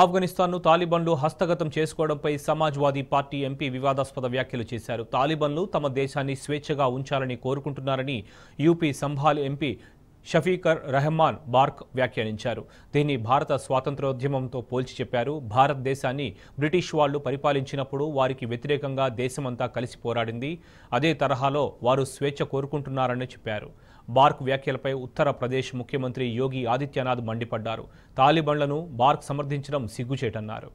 ఆఫ్ఘనిస్తాన్ను తాలిబన్లు హస్తగతం చేసుకోవడంపై Samajwadi party MP వివాదాస్పద వ్యాఖ్యలు చేశారు తాలిబన్లు తమ దేశాన్ని స్వేచ్ఛగా ఉంచాలని కోరుకుంటున్నారని యూపీ సంభాల్ ఎంపీ షఫీకర్ రెహమాన్ బార్క్ వ్యాఖ్యానించారు దీన్ని భారత స్వాతంత్రోద్యమంతో పోల్చి చెప్పారు భారతదేశాన్ని బ్రిటిష్ వాళ్ళు పరిపాలించినప్పుడు వారికి వ్యతిరేకంగా దేశమంతా కలిసి పోరాడింది అదే తరహాలో వారు స్వేచ్ఛ కోరుకుంటున్నారని చెప్పారు బార్క్ వ్యాఖ్యలపై ఉత్తరప్రదేశ్ ముఖ్యమంత్రి యోగి ఆదిత్యనాథ్ మండిపడ్డారు తాలిబన్లను బార్క్ సమర్థించడం సిగ్గుచేటన్నారు